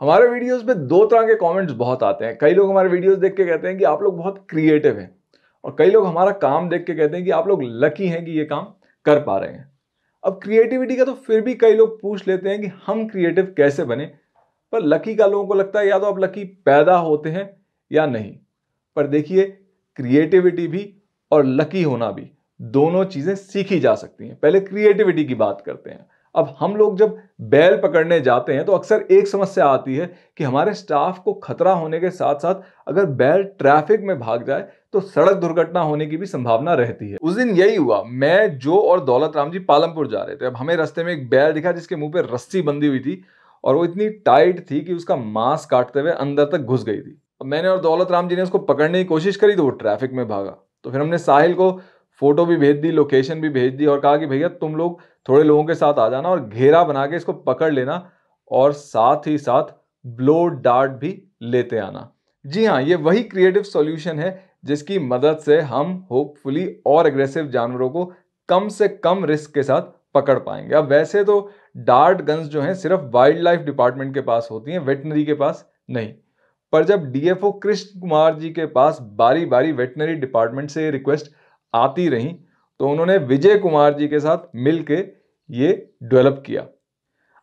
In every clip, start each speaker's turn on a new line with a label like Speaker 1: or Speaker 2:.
Speaker 1: हमारे वीडियोस में दो तरह के कमेंट्स बहुत आते हैं कई लोग हमारे वीडियोस देख के कहते हैं कि आप लोग बहुत क्रिएटिव हैं और कई लोग हमारा काम देख के कहते हैं कि आप लोग लकी हैं कि ये काम कर पा रहे हैं अब क्रिएटिविटी का तो फिर भी कई लोग पूछ लेते हैं कि हम क्रिएटिव कैसे बने पर लकी का लोगों को लगता है या तो आप लकी पैदा होते हैं या नहीं पर देखिए क्रिएटिविटी भी और लकी होना भी दोनों चीज़ें सीखी जा सकती हैं पहले क्रिएटिविटी की बात करते हैं अब हम लोग जब बैल पकड़ने जाते हैं तो अक्सर एक समस्या आती है कि हमारे स्टाफ को खतरा होने के साथ साथ अगर बैल ट्रैफिक में भाग जाए तो सड़क दुर्घटना होने की भी संभावना रहती है उस दिन यही हुआ मैं जो और दौलत राम जी पालमपुर जा रहे थे अब हमें रास्ते में एक बैल दिखा जिसके मुंह पर रस्सी बंधी हुई थी और वो इतनी टाइट थी कि उसका मांस काटते हुए अंदर तक घुस गई थी अब मैंने और दौलत राम जी ने उसको पकड़ने की कोशिश करी तो वो ट्रैफिक में भागा तो फिर हमने साहिल को फोटो भी भेज दी लोकेशन भी भेज दी और कहा कि भैया तुम लोग थोड़े लोगों के साथ आ जाना और घेरा बना के इसको पकड़ लेना और साथ ही साथ ब्लो डार्ट भी लेते आना जी हाँ ये वही क्रिएटिव सॉल्यूशन है जिसकी मदद से हम होपफुली और अग्रेसिव जानवरों को कम से कम रिस्क के साथ पकड़ पाएंगे अब वैसे तो डार्ट गन्स जो हैं सिर्फ वाइल्ड लाइफ डिपार्टमेंट के पास होती हैं वेटनरी के पास नहीं पर जब डीएफओ कृष्ण कुमार जी के पास बारी बारी वेटनरी डिपार्टमेंट से रिक्वेस्ट आती रहीं तो उन्होंने विजय कुमार जी के साथ मिल के ये डेवलप किया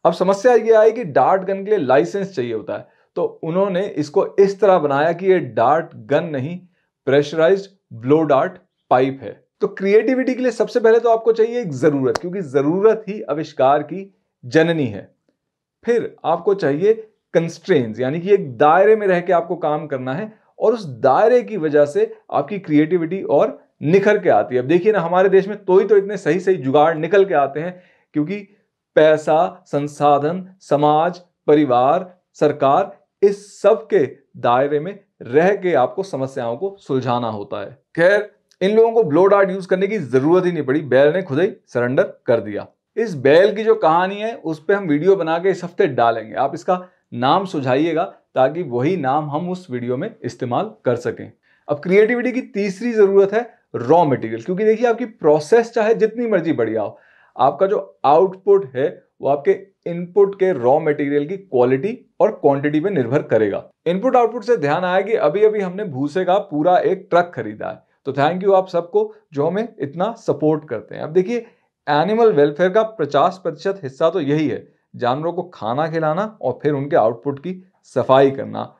Speaker 1: अब समस्या ये आई कि डार्ट गन के लिए लाइसेंस चाहिए होता है तो उन्होंने इसको इस तरह बनाया कि ये डार्ट गन नहीं प्रेशराइज ब्लो डार्ट पाइप है तो क्रिएटिविटी के लिए सबसे पहले तो आपको चाहिए एक ज़रूरत क्योंकि ज़रूरत ही आविष्कार की जननी है फिर आपको चाहिए कंस्ट्रेंस यानी कि एक दायरे में रह के आपको काम करना है और उस दायरे की वजह से आपकी क्रिएटिविटी और निखर के आती है अब देखिए ना हमारे देश में तो ही तो इतने सही सही जुगाड़ निकल के आते हैं क्योंकि पैसा संसाधन समाज परिवार सरकार इस सब के दायरे में रह के आपको समस्याओं को सुलझाना होता है खैर इन लोगों को ब्लो डार्ट यूज करने की जरूरत ही नहीं पड़ी बैल ने खुद ही सरेंडर कर दिया इस बैल की जो कहानी है उस पर हम वीडियो बना के इस हफ्ते डालेंगे आप इसका नाम सुझाइएगा ताकि वही नाम हम उस वीडियो में इस्तेमाल कर सकें अब क्रिएटिविटी की तीसरी ज़रूरत है रॉ मटेरियल क्योंकि देखिए आपकी प्रोसेस चाहे जितनी मर्जी बढ़िया हो आपका जो आउटपुट है वो आपके इनपुट के रॉ मटेरियल की क्वालिटी और क्वांटिटी पे निर्भर करेगा इनपुट आउटपुट से ध्यान आया कि अभी अभी हमने भूसे का पूरा एक ट्रक खरीदा है तो थैंक यू आप सबको जो हमें इतना सपोर्ट करते हैं अब देखिए एनिमल वेलफेयर का पचास प्रतिशत हिस्सा तो यही है जानवरों को खाना खिलाना और फिर उनके आउटपुट की सफाई करना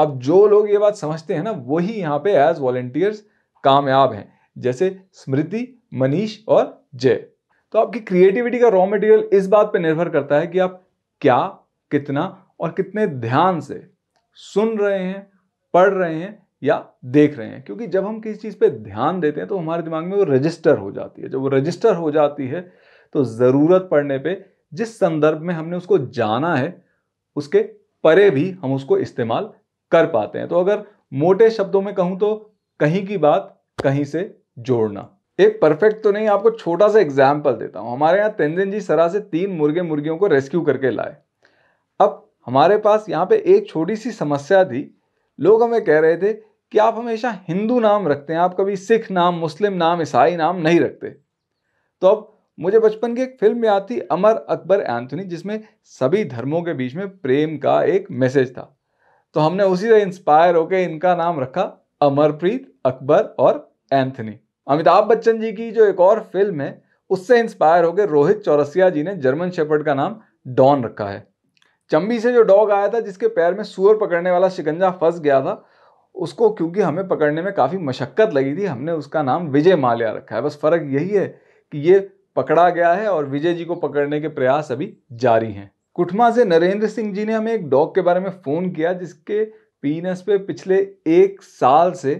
Speaker 1: अब जो लोग ये बात समझते हैं ना वही यहाँ पे एज वॉलेंटियर्स कामयाब हैं जैसे स्मृति मनीष और जय तो आपकी क्रिएटिविटी का रॉ मटेरियल इस बात पे निर्भर करता है कि आप क्या कितना और कितने ध्यान से सुन रहे हैं पढ़ रहे हैं या देख रहे हैं क्योंकि जब हम किसी चीज़ पे ध्यान देते हैं तो हमारे दिमाग में वो रजिस्टर हो जाती है जब वो रजिस्टर हो जाती है तो ज़रूरत पड़ने पे जिस संदर्भ में हमने उसको जाना है उसके परे भी हम उसको इस्तेमाल कर पाते हैं तो अगर मोटे शब्दों में कहूँ तो कहीं की बात कहीं से जोड़ना एक परफेक्ट तो नहीं आपको छोटा सा एग्जाम्पल देता हूँ हमारे यहाँ तेंजिन जी सरा से तीन मुर्गे मुर्गियों को रेस्क्यू करके लाए अब हमारे पास यहाँ पे एक छोटी सी समस्या थी लोग हमें कह रहे थे कि आप हमेशा हिंदू नाम रखते हैं आप कभी सिख नाम मुस्लिम नाम ईसाई नाम नहीं रखते तो अब मुझे बचपन की एक फिल्म याद थी अमर अकबर एंथनी जिसमें सभी धर्मों के बीच में प्रेम का एक मैसेज था तो हमने उसी से इंस्पायर होकर इनका नाम रखा अमरप्रीत अकबर और एंथनी अमिताभ बच्चन जी की जो एक और फिल्म है उससे इंस्पायर होकर रोहित चौरसिया जी ने जर्मन शेपर्ड का नाम डॉन रखा है चंबी से जो डॉग आया था जिसके पैर में सुअर पकड़ने वाला शिकंजा फंस गया था उसको क्योंकि हमें पकड़ने में काफ़ी मशक्क़त लगी थी हमने उसका नाम विजय माल्या रखा है बस फ़र्क यही है कि ये पकड़ा गया है और विजय जी को पकड़ने के प्रयास अभी जारी हैं कुठमा से नरेंद्र सिंह जी ने हमें एक डॉग के बारे में फ़ोन किया जिसके पीनस पे पिछले एक साल से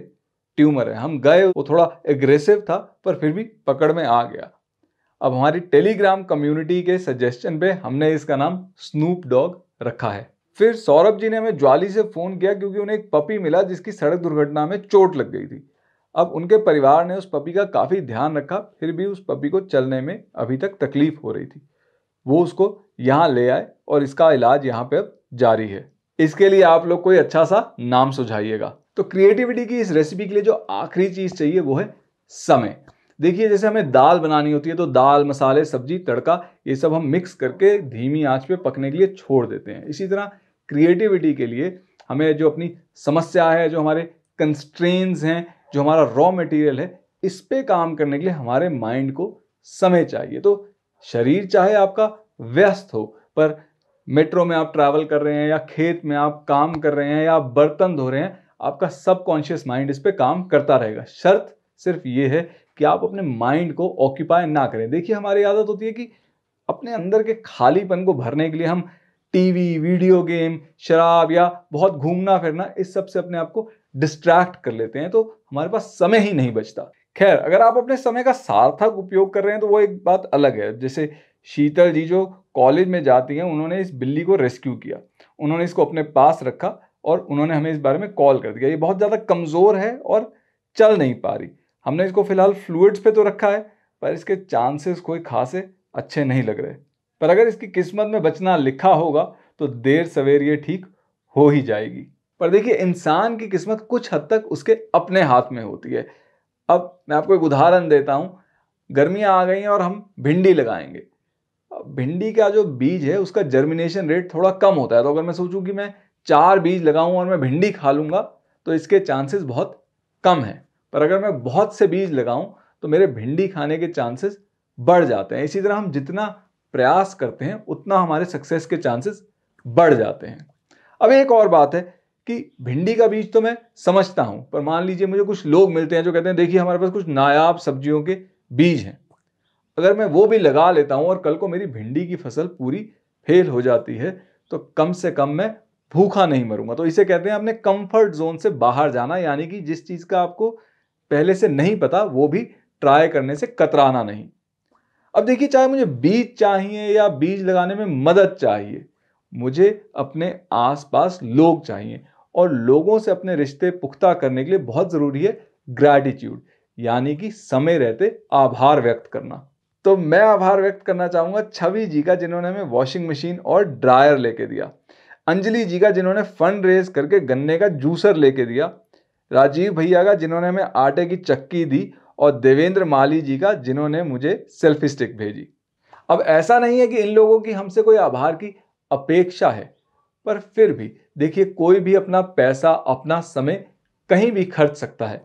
Speaker 1: ट्यूमर है हम गए वो थोड़ा एग्रेसिव था पर फिर भी पकड़ में आ गया अब हमारी टेलीग्राम कम्युनिटी के सजेशन पे हमने इसका नाम स्नूप डॉग रखा है फिर सौरभ जी ने हमें ज्वाली से फ़ोन किया क्योंकि उन्हें एक पपी मिला जिसकी सड़क दुर्घटना में चोट लग गई थी अब उनके परिवार ने उस पपी का काफ़ी ध्यान रखा फिर भी उस पपी को चलने में अभी तक तकलीफ हो रही थी वो उसको यहाँ ले आए और इसका इलाज यहाँ पे जारी है इसके लिए आप लोग कोई अच्छा सा नाम सुझाइएगा तो क्रिएटिविटी की इस रेसिपी के लिए जो आखिरी चीज़ चाहिए वो है समय देखिए जैसे हमें दाल बनानी होती है तो दाल मसाले सब्जी तड़का ये सब हम मिक्स करके धीमी आंच पे पकने के लिए छोड़ देते हैं इसी तरह क्रिएटिविटी के लिए हमें जो अपनी समस्या है जो हमारे कंस्ट्रेंस हैं जो हमारा रॉ मटेरियल है इस पर काम करने के लिए हमारे माइंड को समय चाहिए तो शरीर चाहे आपका व्यस्त हो पर मेट्रो में आप ट्रैवल कर रहे हैं या खेत में आप काम कर रहे हैं या बर्तन धो रहे हैं आपका सबकॉन्शियस माइंड इस पर काम करता रहेगा शर्त सिर्फ ये है कि आप अपने माइंड को ऑक्यूपाई ना करें देखिए हमारी आदत होती है कि अपने अंदर के खालीपन को भरने के लिए हम टीवी वीडियो गेम शराब या बहुत घूमना फिरना इस सब से अपने आप को डिस्ट्रैक्ट कर लेते हैं तो हमारे पास समय ही नहीं बचता खैर अगर आप अपने समय का सार्थक उपयोग कर रहे हैं तो वो एक बात अलग है जैसे शीतल जी जो कॉलेज में जाती हैं उन्होंने इस बिल्ली को रेस्क्यू किया उन्होंने इसको अपने पास रखा और उन्होंने हमें इस बारे में कॉल कर दिया ये बहुत ज़्यादा कमज़ोर है और चल नहीं पा रही हमने इसको फिलहाल फ्लूड्स पे तो रखा है पर इसके चांसेस कोई खासे अच्छे नहीं लग रहे पर अगर इसकी किस्मत में बचना लिखा होगा तो देर सवेर ये ठीक हो ही जाएगी पर देखिए इंसान की किस्मत कुछ हद तक उसके अपने हाथ में होती है अब मैं आपको एक उदाहरण देता हूँ गर्मियाँ आ गई हैं और हम भिंडी लगाएंगे भिंडी का जो बीज है उसका जर्मिनेशन रेट थोड़ा कम होता है तो अगर मैं सोचूं कि मैं चार बीज लगाऊं और मैं भिंडी खा लूंगा तो इसके चांसेस बहुत कम हैं पर अगर मैं बहुत से बीज लगाऊं तो मेरे भिंडी खाने के चांसेस बढ़ जाते हैं इसी तरह हम जितना प्रयास करते हैं उतना हमारे सक्सेस के चांसेस बढ़ जाते हैं अब एक और बात है कि भिंडी का बीज तो मैं समझता हूँ पर मान लीजिए मुझे कुछ लोग मिलते हैं जो कहते हैं देखिए हमारे पास कुछ नायाब सब्जियों के बीज हैं अगर मैं वो भी लगा लेता हूँ और कल को मेरी भिंडी की फसल पूरी फेल हो जाती है तो कम से कम मैं भूखा नहीं मरूंगा तो इसे कहते हैं अपने कंफर्ट जोन से बाहर जाना यानी कि जिस चीज़ का आपको पहले से नहीं पता वो भी ट्राई करने से कतराना नहीं अब देखिए चाहे मुझे बीज चाहिए या बीज लगाने में मदद चाहिए मुझे अपने आसपास लोग चाहिए और लोगों से अपने रिश्ते पुख्ता करने के लिए बहुत ज़रूरी है ग्रैटिट्यूड यानी कि समय रहते आभार व्यक्त करना तो मैं आभार व्यक्त करना चाहूँगा छवि जी का जिन्होंने हमें वॉशिंग मशीन और ड्रायर लेके दिया अंजलि जी का जिन्होंने फंड रेज करके गन्ने का जूसर लेके दिया राजीव भैया का जिन्होंने हमें आटे की चक्की दी और देवेंद्र माली जी का जिन्होंने मुझे सेल्फी स्टिक भेजी अब ऐसा नहीं है कि इन लोगों की हमसे कोई आभार की अपेक्षा है पर फिर भी देखिए कोई भी अपना पैसा अपना समय कहीं भी खर्च सकता है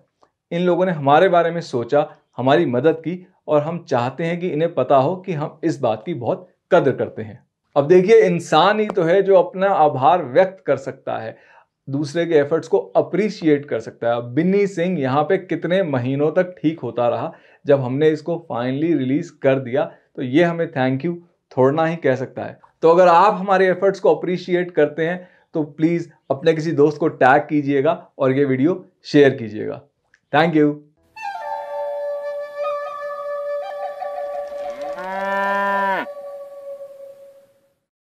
Speaker 1: इन लोगों ने हमारे बारे में सोचा हमारी मदद की और हम चाहते हैं कि इन्हें पता हो कि हम इस बात की बहुत कदर करते हैं अब देखिए इंसान ही तो है जो अपना आभार व्यक्त कर सकता है दूसरे के एफर्ट्स को अप्रिशिएट कर सकता है बिन्नी सिंह यहाँ पे कितने महीनों तक ठीक होता रहा जब हमने इसको फाइनली रिलीज कर दिया तो ये हमें थैंक यू थोड़ना ही कह सकता है तो अगर आप हमारे एफर्ट्स को अप्रिशिएट करते हैं तो प्लीज़ अपने किसी दोस्त को टैग कीजिएगा और ये वीडियो शेयर कीजिएगा थैंक यू